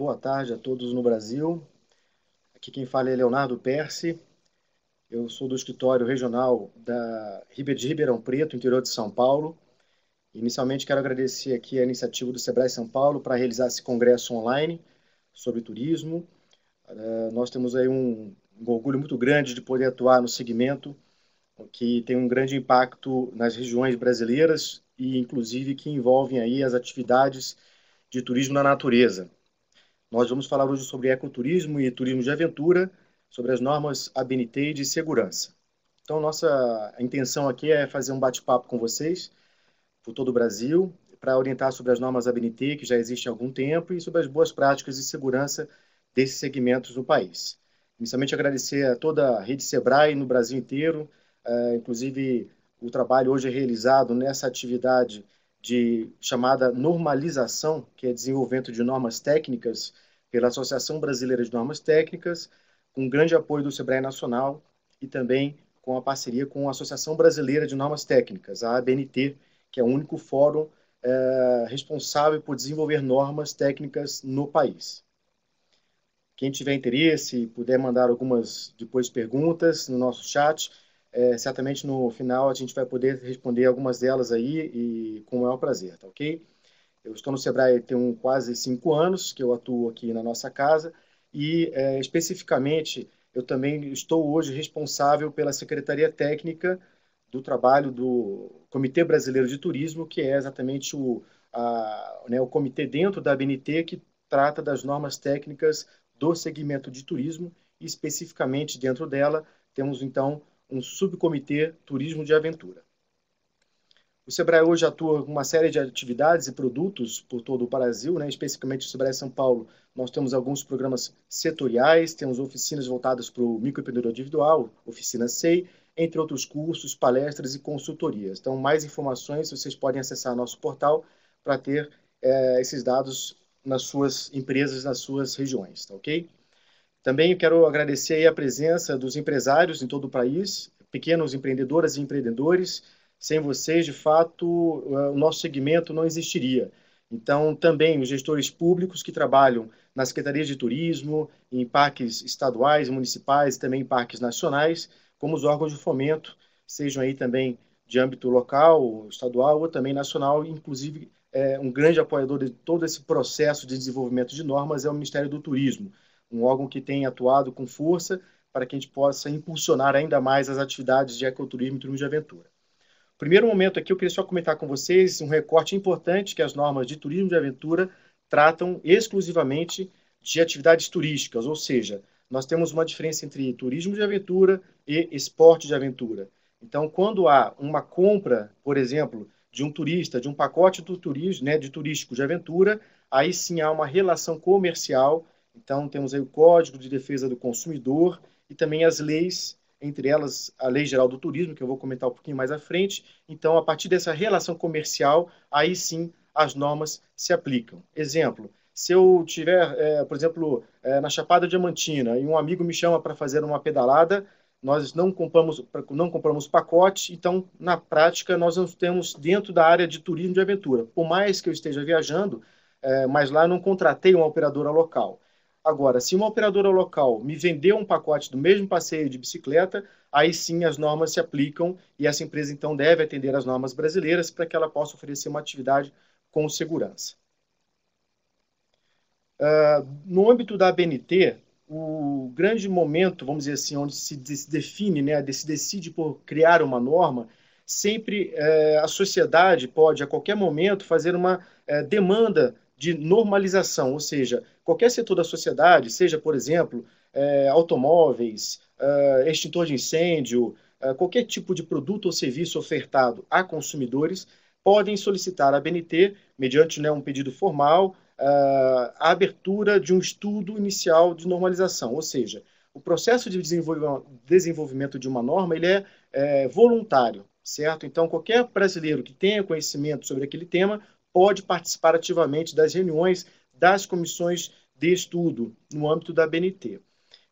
Boa tarde a todos no Brasil. Aqui quem fala é Leonardo Perse. Eu sou do escritório regional da de Ribeirão Preto, interior de São Paulo. Inicialmente quero agradecer aqui a iniciativa do Sebrae São Paulo para realizar esse congresso online sobre turismo. Eh, nós temos aí um, um orgulho muito grande de poder atuar no segmento que tem um grande impacto nas regiões brasileiras e inclusive que envolvem aí as atividades de turismo na natureza. Nós vamos falar hoje sobre ecoturismo e turismo de aventura, sobre as normas ABNT de segurança. Então, nossa intenção aqui é fazer um bate-papo com vocês, por todo o Brasil, para orientar sobre as normas ABNT, que já existem há algum tempo, e sobre as boas práticas de segurança desses segmentos no país. Inicialmente, agradecer a toda a rede Sebrae no Brasil inteiro, eh, inclusive o trabalho hoje realizado nessa atividade de chamada normalização, que é desenvolvimento de normas técnicas pela Associação Brasileira de Normas Técnicas, com grande apoio do Sebrae Nacional e também com a parceria com a Associação Brasileira de Normas Técnicas, a ABNT, que é o único fórum é, responsável por desenvolver normas técnicas no país. Quem tiver interesse, puder mandar algumas depois perguntas no nosso chat, é, certamente no final a gente vai poder responder algumas delas aí e com o maior prazer, tá ok? Eu estou no Sebrae tem um, quase cinco anos que eu atuo aqui na nossa casa e é, especificamente eu também estou hoje responsável pela Secretaria Técnica do Trabalho do Comitê Brasileiro de Turismo, que é exatamente o, a, né, o comitê dentro da ABNT que trata das normas técnicas do segmento de turismo e especificamente dentro dela temos então um subcomitê Turismo de Aventura. O Sebrae hoje atua com uma série de atividades e produtos por todo o Brasil, né? especificamente o Sebrae São Paulo. Nós temos alguns programas setoriais, temos oficinas voltadas para o microempreendedor individual, oficina SEI, entre outros cursos, palestras e consultorias. Então, mais informações vocês podem acessar nosso portal para ter é, esses dados nas suas empresas, nas suas regiões, tá ok? Também quero agradecer a presença dos empresários em todo o país, pequenos empreendedoras e empreendedores. Sem vocês, de fato, eh, o nosso segmento não existiria. Então, também os gestores públicos que trabalham nas secretarias de Turismo, em parques estaduais, municipais e também em parques nacionais, como os órgãos de fomento, sejam aí também de âmbito local, estadual ou também nacional, inclusive é, um grande apoiador de todo esse processo de desenvolvimento de normas é o Ministério do Turismo um órgão que tem atuado com força para que a gente possa impulsionar ainda mais as atividades de ecoturismo e turismo de aventura. Primeiro momento aqui, eu queria só comentar com vocês um recorte importante que as normas de turismo de aventura tratam exclusivamente de atividades turísticas, ou seja, nós temos uma diferença entre turismo de aventura e esporte de aventura. Então, quando há uma compra, por exemplo, de um turista, de um pacote do turismo, né, de turístico de aventura, aí sim há uma relação comercial então, temos aí o Código de Defesa do Consumidor e também as leis, entre elas a Lei Geral do Turismo, que eu vou comentar um pouquinho mais à frente. Então, a partir dessa relação comercial, aí sim as normas se aplicam. Exemplo, se eu tiver, é, por exemplo, é, na Chapada Diamantina e um amigo me chama para fazer uma pedalada, nós não compramos, não compramos pacote, então, na prática, nós não temos dentro da área de turismo de aventura. Por mais que eu esteja viajando, é, mas lá eu não contratei uma operadora local. Agora, se uma operadora local me vendeu um pacote do mesmo passeio de bicicleta, aí sim as normas se aplicam e essa empresa então deve atender às normas brasileiras para que ela possa oferecer uma atividade com segurança. Uh, no âmbito da ABNT, o grande momento, vamos dizer assim, onde se define, né, se decide por criar uma norma, sempre eh, a sociedade pode, a qualquer momento, fazer uma eh, demanda de normalização, ou seja, qualquer setor da sociedade, seja, por exemplo, é, automóveis, é, extintor de incêndio, é, qualquer tipo de produto ou serviço ofertado a consumidores, podem solicitar à BNT, mediante né, um pedido formal, é, a abertura de um estudo inicial de normalização, ou seja, o processo de desenvolvimento de uma norma ele é, é voluntário, certo? Então, qualquer brasileiro que tenha conhecimento sobre aquele tema pode participar ativamente das reuniões das comissões de estudo no âmbito da BNT.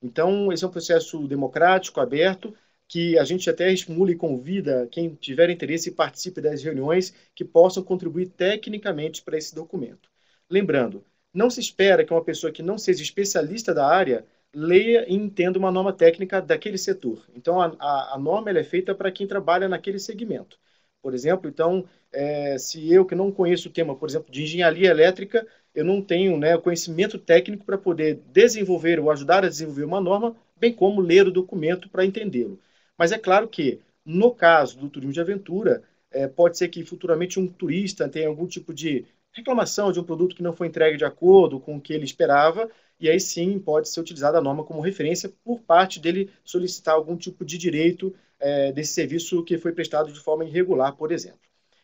Então, esse é um processo democrático, aberto, que a gente até estimula e convida quem tiver interesse e participe das reuniões que possam contribuir tecnicamente para esse documento. Lembrando, não se espera que uma pessoa que não seja especialista da área leia e entenda uma norma técnica daquele setor. Então, a, a, a norma é feita para quem trabalha naquele segmento por exemplo. Então, é, se eu que não conheço o tema, por exemplo, de engenharia elétrica, eu não tenho né, conhecimento técnico para poder desenvolver ou ajudar a desenvolver uma norma, bem como ler o documento para entendê-lo. Mas é claro que, no caso do turismo de aventura, é, pode ser que futuramente um turista tenha algum tipo de reclamação de um produto que não foi entregue de acordo com o que ele esperava, e aí sim pode ser utilizada a norma como referência por parte dele solicitar algum tipo de direito é, desse serviço que foi prestado de forma irregular, por exemplo.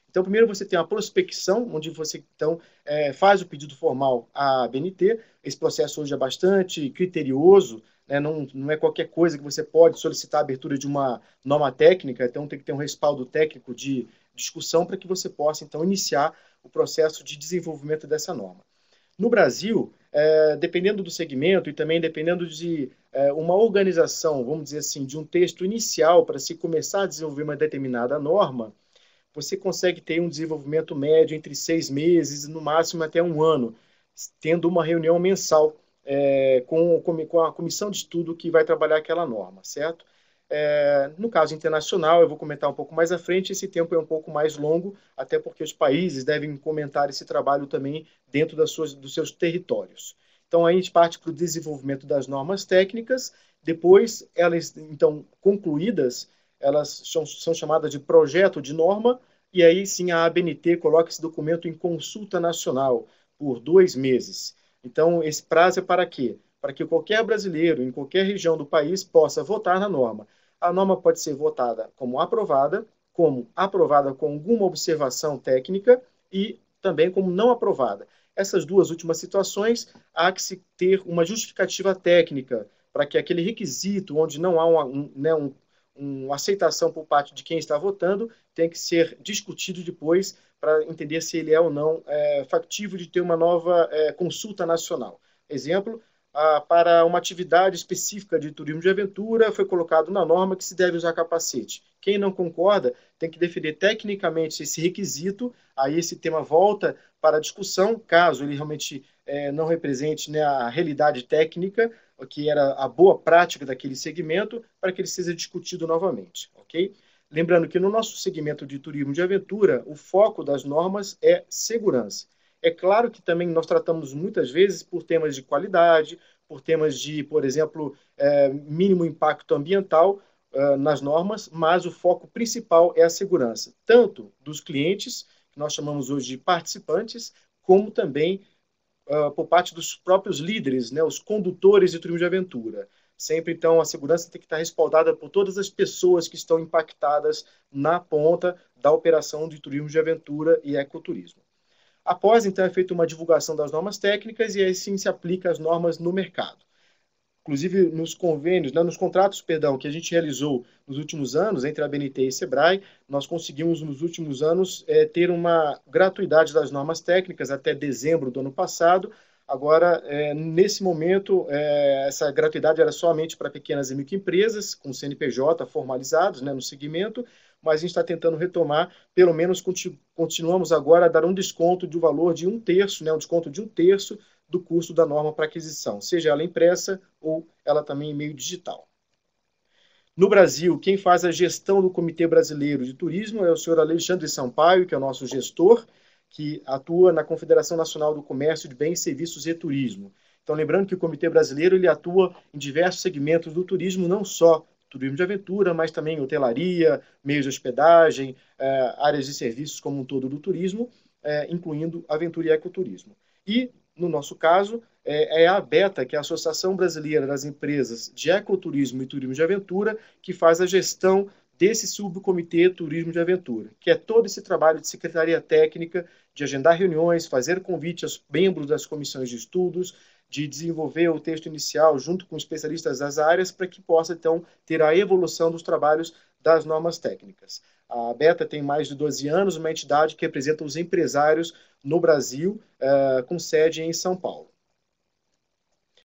Então, primeiro você tem a prospecção, onde você então é, faz o pedido formal à BNT. Esse processo hoje é bastante criterioso, né? não, não é qualquer coisa que você pode solicitar a abertura de uma norma técnica, então tem que ter um respaldo técnico de discussão para que você possa então iniciar o processo de desenvolvimento dessa norma. No Brasil, é, dependendo do segmento e também dependendo de é, uma organização, vamos dizer assim, de um texto inicial para se começar a desenvolver uma determinada norma, você consegue ter um desenvolvimento médio entre seis meses, no máximo até um ano, tendo uma reunião mensal é, com, com, a comissão de estudo que vai trabalhar aquela norma, certo? É, no caso internacional, eu vou comentar um pouco mais à frente, esse tempo é um pouco mais longo, até porque os países devem comentar esse trabalho também dentro das suas, dos seus territórios. Então, aí a gente parte para o desenvolvimento das normas técnicas, depois, elas, então, concluídas, elas são, são chamadas de projeto de norma, e aí sim a ABNT coloca esse documento em consulta nacional por dois meses. Então, esse prazo é para quê? Para que qualquer brasileiro, em qualquer região do país, possa votar na norma. A norma pode ser votada como aprovada, como aprovada com alguma observação técnica e também como não aprovada. Essas duas últimas situações, há que se ter uma justificativa técnica para que aquele requisito onde não há uma, um, né, um, uma aceitação por parte de quem está votando tenha que ser discutido depois para entender se ele é ou não é, factível de ter uma nova é, consulta nacional. Exemplo, ah, para uma atividade específica de turismo de aventura, foi colocado na norma que se deve usar capacete. Quem não concorda tem que defender tecnicamente esse requisito, aí esse tema volta para discussão, caso ele realmente é, não represente né, a realidade técnica, que era a boa prática daquele segmento, para que ele seja discutido novamente, ok? Lembrando que no nosso segmento de turismo de aventura, o foco das normas é segurança. É claro que também nós tratamos muitas vezes por temas de qualidade, por temas de, por exemplo, é, mínimo impacto ambiental é, nas normas, mas o foco principal é a segurança, tanto dos clientes, que nós chamamos hoje de participantes, como também é, por parte dos próprios líderes, né, os condutores de turismo de aventura. Sempre, então, a segurança tem que estar respaldada por todas as pessoas que estão impactadas na ponta da operação de turismo de aventura e ecoturismo. Após, então, é feita uma divulgação das normas técnicas e aí sim se aplica as normas no mercado. Inclusive, nos convênios, né, nos contratos, perdão, que a gente realizou nos últimos anos entre a BNT e a SEBRAE, nós conseguimos, nos últimos anos, é, ter uma gratuidade das normas técnicas até dezembro do ano passado, Agora, é, nesse momento, é, essa gratuidade era somente para pequenas e microempresas, com CNPJ formalizados né, no segmento, mas a gente está tentando retomar, pelo menos continu continuamos agora a dar um desconto de um valor de um terço, né, um desconto de um terço do custo da norma para aquisição, seja ela impressa ou ela também em meio digital. No Brasil, quem faz a gestão do Comitê Brasileiro de Turismo é o senhor Alexandre Sampaio, que é o nosso gestor, que atua na Confederação Nacional do Comércio de Bens, Serviços e Turismo. Então, lembrando que o Comitê Brasileiro ele atua em diversos segmentos do turismo, não só turismo de aventura, mas também hotelaria, meios de hospedagem, é, áreas de serviços como um todo do turismo, é, incluindo aventura e ecoturismo. E, no nosso caso, é, é a ABETA, que é a Associação Brasileira das Empresas de Ecoturismo e Turismo de Aventura, que faz a gestão desse subcomitê Turismo de Aventura, que é todo esse trabalho de secretaria técnica, de agendar reuniões, fazer convite aos membros das comissões de estudos, de desenvolver o texto inicial junto com especialistas das áreas para que possa então ter a evolução dos trabalhos das normas técnicas. A Beta tem mais de 12 anos, uma entidade que representa os empresários no Brasil, eh, com sede em São Paulo.